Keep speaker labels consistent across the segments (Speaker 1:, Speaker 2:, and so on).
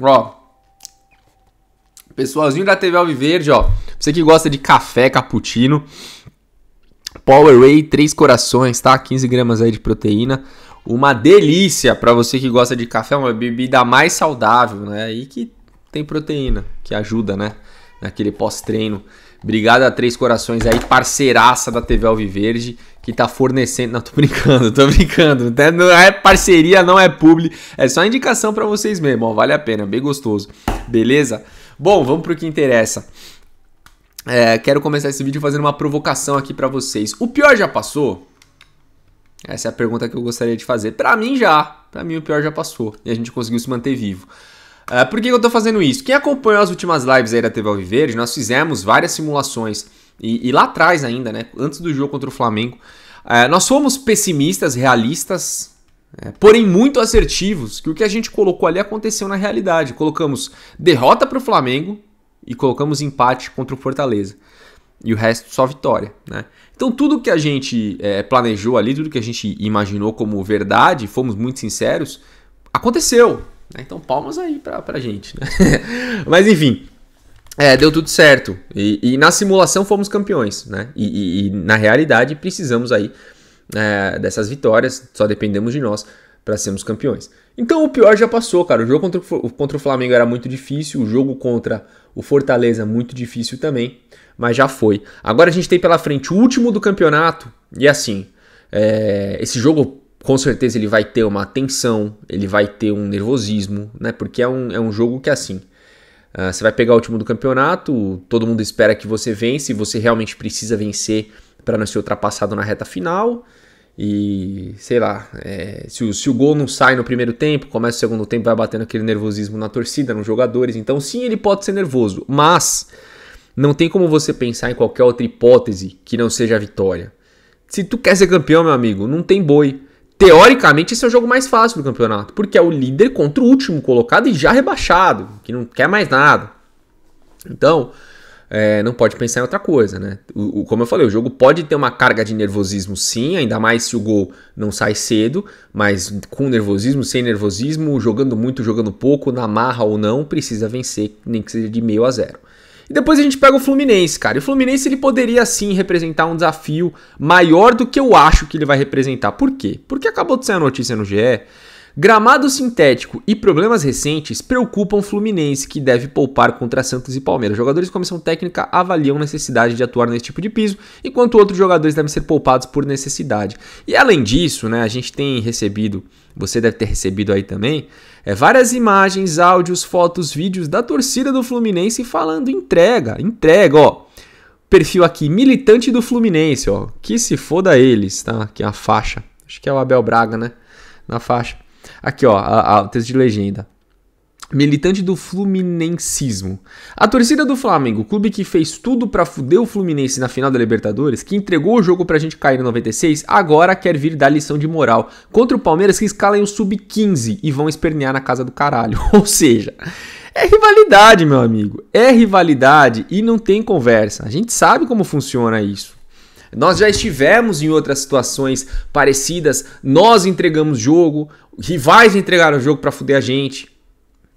Speaker 1: Ó. Pessoalzinho da TV Alviverde, ó. Você que gosta de café, cappuccino. Ray, três corações, tá? 15 gramas aí de proteína. Uma delícia para você que gosta de café, uma bebida mais saudável, né? E que tem proteína, que ajuda, né? naquele pós-treino. Obrigado a Três Corações aí, parceiraça da TV Alviverde, que tá fornecendo. Não, tô brincando, tô brincando. Não é parceria, não é publi. É só indicação para vocês mesmo, ó. Vale a pena, bem gostoso. Beleza? Bom, vamos pro que interessa. É, quero começar esse vídeo fazendo uma provocação aqui para vocês. O pior já passou? Essa é a pergunta que eu gostaria de fazer. Para mim já. Para mim o pior já passou e a gente conseguiu se manter vivo. Uh, por que, eu estou fazendo isso? Quem acompanhou as últimas lives aí da TV Alviverde, nós fizemos várias simulações. E, e, lá atrás ainda, né? Antes do jogo contra o Flamengo. Uh, nós fomos pessimistas, realistas, eh, porém muito assertivos, que o que a gente colocou ali aconteceu na realidade. Colocamos derrota para o Flamengo e colocamos empate contra o Fortaleza. E o resto só vitória. Né? Então, tudo que a gente eh, planejou ali, tudo que a gente imaginou como verdade, fomos muito sinceros, aconteceu. Né? Então, palmas aí pra, pra gente. Né? Mas enfim. É, deu tudo certo. E, e, na simulação fomos campeões, né? E, e, e na realidade precisamos aí é, dessas vitórias, só dependemos de nós para sermos campeões. Então o pior já passou, cara. O jogo contra o, contra o Flamengo era muito difícil, o jogo contra o Fortaleza muito difícil também, mas já foi. Agora a gente tem pela frente o último do campeonato e assim, é, esse jogo com certeza ele vai ter uma tensão, ele vai ter um nervosismo, né? Porque é um, é um jogo que é assim. Uh, você vai pegar o último do campeonato, todo mundo espera que você vença e você realmente precisa vencer para não ser ultrapassado na reta final. E sei lá, é, se, o, se o gol não sai no primeiro tempo, começa o segundo tempo, vai batendo aquele nervosismo na torcida, nos jogadores. Então, sim, ele pode ser nervoso, mas não tem como você pensar em qualquer outra hipótese que não seja a vitória. Se tu quer ser campeão, meu amigo, não tem boi. Teoricamente, esse é o jogo mais fácil do campeonato, porque é o líder contra o último colocado e já rebaixado, que não quer mais nada. Então, é, não pode pensar em outra coisa, né? O, o, como eu falei, o jogo pode ter uma carga de nervosismo, sim, ainda mais se o gol não sai cedo, mas com nervosismo, sem nervosismo, jogando muito, jogando pouco, na marra ou não, precisa vencer, nem que seja de meio a zero. E depois a gente pega o Fluminense, cara. E o Fluminense ele poderia sim representar um desafio maior do que eu acho que ele vai representar. Por quê? Porque acabou de ser a notícia no GE Gramado sintético e problemas recentes preocupam Fluminense, que deve poupar contra Santos e Palmeiras. Jogadores de comissão técnica avaliam necessidade de atuar nesse tipo de piso, enquanto outros jogadores devem ser poupados por necessidade. E além disso, né, a gente tem recebido, você deve ter recebido aí também, é, várias imagens, áudios, fotos, vídeos da torcida do Fluminense falando entrega, entrega, ó. Perfil aqui, militante do Fluminense, ó. Que se foda eles, tá? Aqui a faixa. Acho que é o Abel Braga, né? Na faixa. Aqui, ó, a, a texto de legenda. Militante do Fluminensismo. A torcida do Flamengo, clube que fez tudo para fuder o Fluminense na final da Libertadores, que entregou o jogo pra gente cair no 96, agora quer vir dar lição de moral contra o Palmeiras que escalem o sub-15 e vão espernear na casa do caralho. Ou seja, é rivalidade, meu amigo. É rivalidade e não tem conversa. A gente sabe como funciona isso. Nós já estivemos em outras situações parecidas, nós entregamos jogo, rivais entregaram jogo para fuder a gente.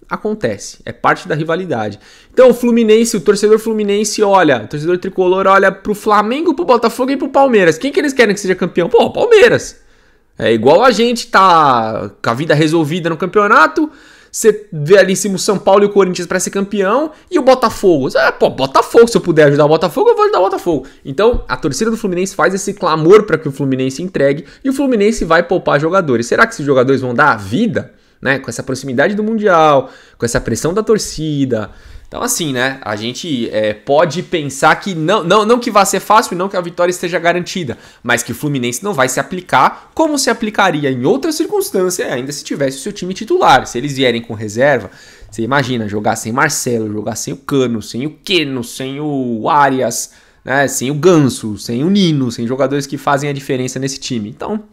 Speaker 1: Acontece, é parte da rivalidade. Então o Fluminense, o torcedor Fluminense olha, o torcedor tricolor olha pro Flamengo, pro Botafogo e pro Palmeiras. Quem que eles querem que seja campeão? Pô, Palmeiras. É igual a gente tá com a vida resolvida no campeonato você vê ali em São Paulo e o Corinthians para ser campeão e o Botafogo. Ah, pô, Botafogo, se eu puder ajudar o Botafogo, eu vou ajudar o Botafogo. Então, a torcida do Fluminense faz esse clamor para que o Fluminense entregue e o Fluminense vai poupar jogadores. Será que esses jogadores vão dar a vida? Né, com essa proximidade do Mundial, com essa pressão da torcida, então, assim, né? A gente é, pode pensar que não, não, não que vá ser fácil e não que a vitória esteja garantida, mas que o Fluminense não vai se aplicar como se aplicaria em outra circunstância, ainda se tivesse o seu time titular. Se eles vierem com reserva, você imagina jogar sem Marcelo, jogar sem o Cano, sem o Queno, sem o Arias, né? Sem o Ganso, sem o Nino, sem jogadores que fazem a diferença nesse time. Então,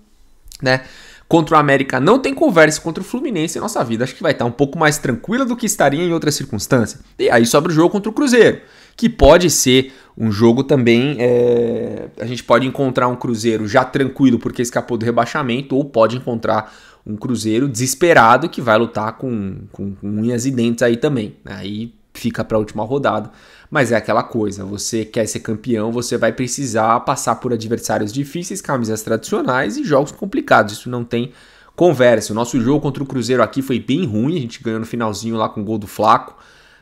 Speaker 1: né? Contra o América não tem conversa, contra o Fluminense nossa vida acho que vai estar um pouco mais tranquila do que estaria em outras circunstâncias. E aí sobra o jogo contra o Cruzeiro, que pode ser um jogo também. É... A gente pode encontrar um Cruzeiro já tranquilo porque escapou do rebaixamento, ou pode encontrar um Cruzeiro desesperado que vai lutar com, com, com unhas e dentes aí também. Aí fica para a última rodada. Mas é aquela coisa, você quer ser campeão, você vai precisar passar por adversários difíceis, camisas tradicionais e jogos complicados. Isso não tem conversa. O nosso jogo contra o Cruzeiro aqui foi bem ruim, a gente ganhou no finalzinho lá com o gol do Flaco,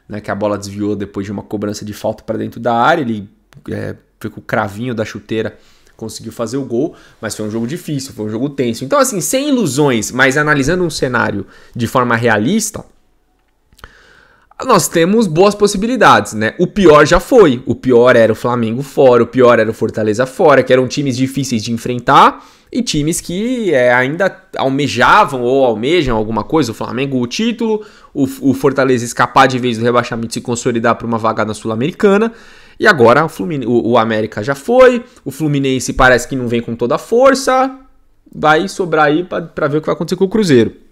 Speaker 1: né, que a bola desviou depois de uma cobrança de falta para dentro da área, ele é, foi com o cravinho da chuteira conseguiu fazer o gol, mas foi um jogo difícil, foi um jogo tenso. Então, assim, sem ilusões, mas analisando um cenário de forma realista, nós temos boas possibilidades, né? O pior já foi. O pior era o Flamengo fora, o pior era o Fortaleza fora, que eram times difíceis de enfrentar e times que é, ainda almejavam ou almejam alguma coisa. O Flamengo o título, o, o Fortaleza escapar de vez do rebaixamento e se consolidar para uma vaga na Sul-Americana. E agora o, Flumin o, o América já foi, o Fluminense parece que não vem com toda a força. Vai sobrar aí para ver o que vai acontecer com o Cruzeiro.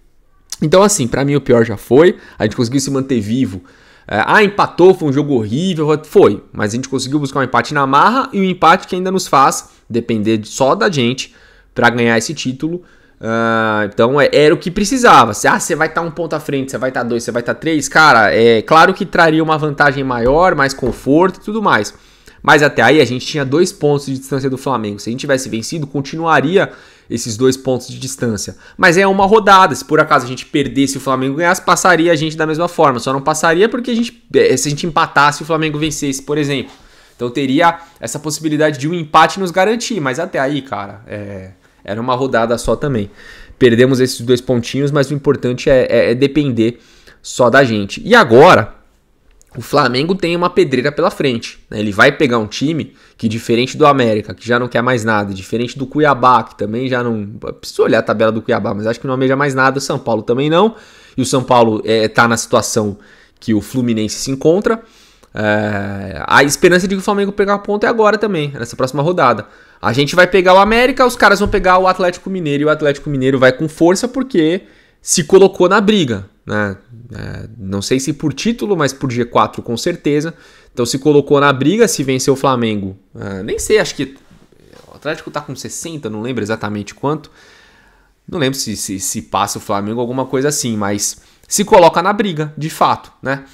Speaker 1: Então, assim, para mim o pior já foi. A gente conseguiu se manter vivo. É, ah, empatou, foi um jogo horrível. Foi, mas a gente conseguiu buscar um empate na marra e um empate que ainda nos faz depender só da gente para ganhar esse título. Uh, então é, era o que precisava. ah, você vai estar tá um ponto à frente, você vai estar tá dois, você vai estar tá três. Cara, é claro que traria uma vantagem maior, mais conforto e tudo mais. Mas até aí a gente tinha dois pontos de distância do Flamengo. Se a gente tivesse vencido, continuaria esses dois pontos de distância. Mas é uma rodada. Se por acaso a gente perdesse e o Flamengo ganhasse, passaria a gente da mesma forma. Só não passaria porque a gente, é, se a gente empatasse e o Flamengo vencesse, por exemplo. Então teria essa possibilidade de um empate nos garantir. Mas até aí, cara, é, era uma rodada só também. Perdemos esses dois pontinhos, mas o importante é, é, é depender só da gente. E agora o Flamengo tem uma pedreira pela frente. Né? Ele vai pegar um time que, diferente do América, que já não quer mais nada, diferente do Cuiabá, que também já não. Preciso olhar a tabela do Cuiabá, mas acho que não almeja mais nada. O São Paulo também não. E o São Paulo está é, tá na situação que o Fluminense se encontra. É, a esperança de que o Flamengo pegar ponto é agora também, é nessa próxima rodada. A gente vai pegar o América, os caras vão pegar o Atlético Mineiro e o Atlético Mineiro vai com força porque se colocou na briga, né? É, não sei se por título, mas por G4 com certeza. Então se colocou na briga, se venceu o Flamengo. É, nem sei, acho que o Atlético está com 60, não lembro exatamente quanto. Não lembro se, se, se passa o Flamengo, alguma coisa assim, mas se coloca na briga, de fato, né?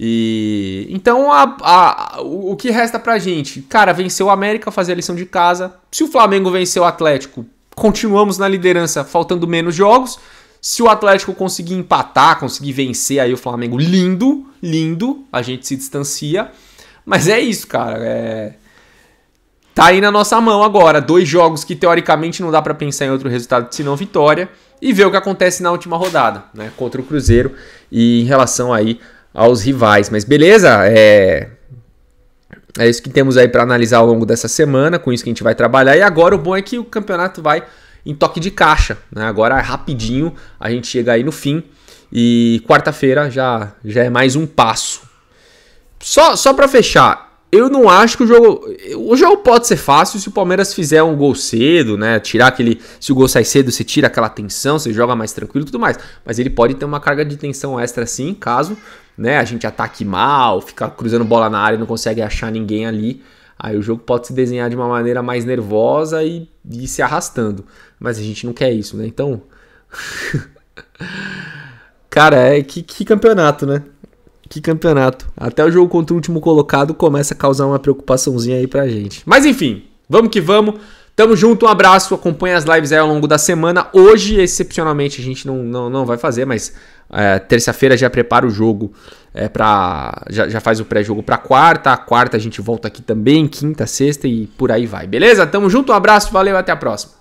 Speaker 1: E então a, a, o que resta pra gente? Cara, venceu o América, fazer a lição de casa. Se o Flamengo venceu o Atlético, continuamos na liderança, faltando menos jogos. Se o Atlético conseguir empatar, conseguir vencer aí o Flamengo, lindo, lindo, a gente se distancia. Mas é isso, cara. É... Tá aí na nossa mão agora. Dois jogos que teoricamente não dá para pensar em outro resultado senão vitória. E ver o que acontece na última rodada, né? Contra o Cruzeiro e em relação aí aos rivais. Mas beleza, é. É isso que temos aí para analisar ao longo dessa semana, com isso que a gente vai trabalhar. E agora o bom é que o campeonato vai em toque de caixa. Né? Agora é rapidinho a gente chega aí no fim e quarta-feira já, já é mais um passo. Só, só para fechar, eu não acho que o jogo. O jogo pode ser fácil se o Palmeiras fizer um gol cedo, né? Tirar aquele. Se o gol sai cedo, você tira aquela tensão, você joga mais tranquilo e tudo mais. Mas ele pode ter uma carga de tensão extra sim, caso né, a gente ataque mal, fica cruzando bola na área e não consegue achar ninguém ali. Aí o jogo pode se desenhar de uma maneira mais nervosa e, e se arrastando. Mas a gente não quer isso, né? Então. Cara, é que, que campeonato, né? Que campeonato. Até o jogo contra o último colocado começa a causar uma preocupaçãozinha aí pra gente. Mas enfim, vamos que vamos. Tamo junto, um abraço, acompanha as lives aí ao longo da semana. Hoje, excepcionalmente, a gente não, não, não vai fazer, mas é, Terça-feira já prepara o jogo é, para já, já, faz o pré-jogo para quarta. A quarta a gente volta aqui também, quinta, sexta e por aí vai. Beleza? Tamo junto, um abraço, valeu, até a próxima.